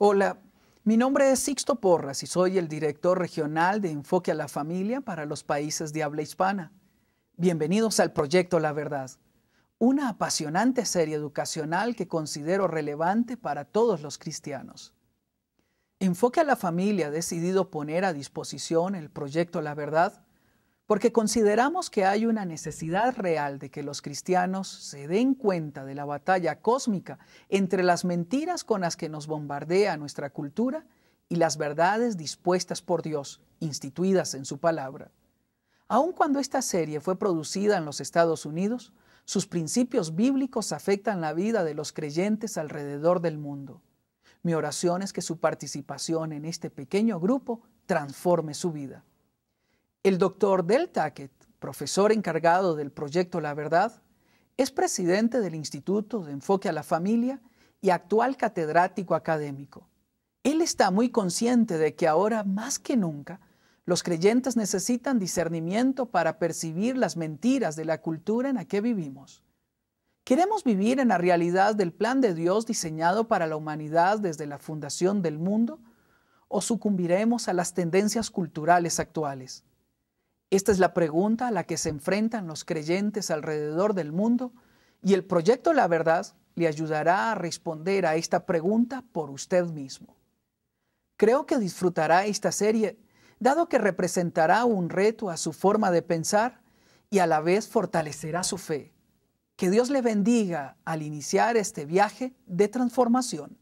Hola, mi nombre es Sixto Porras y soy el director regional de Enfoque a la Familia para los países de habla hispana. Bienvenidos al proyecto La Verdad, una apasionante serie educacional que considero relevante para todos los cristianos. Enfoque a la Familia ha decidido poner a disposición el proyecto La Verdad porque consideramos que hay una necesidad real de que los cristianos se den cuenta de la batalla cósmica entre las mentiras con las que nos bombardea nuestra cultura y las verdades dispuestas por Dios, instituidas en su palabra. Aun cuando esta serie fue producida en los Estados Unidos, sus principios bíblicos afectan la vida de los creyentes alrededor del mundo. Mi oración es que su participación en este pequeño grupo transforme su vida. El doctor Del Tackett, profesor encargado del proyecto La Verdad, es presidente del Instituto de Enfoque a la Familia y actual catedrático académico. Él está muy consciente de que ahora más que nunca los creyentes necesitan discernimiento para percibir las mentiras de la cultura en la que vivimos. Queremos vivir en la realidad del plan de Dios diseñado para la humanidad desde la fundación del mundo o sucumbiremos a las tendencias culturales actuales. Esta es la pregunta a la que se enfrentan los creyentes alrededor del mundo y el proyecto La Verdad le ayudará a responder a esta pregunta por usted mismo. Creo que disfrutará esta serie, dado que representará un reto a su forma de pensar y a la vez fortalecerá su fe. Que Dios le bendiga al iniciar este viaje de transformación.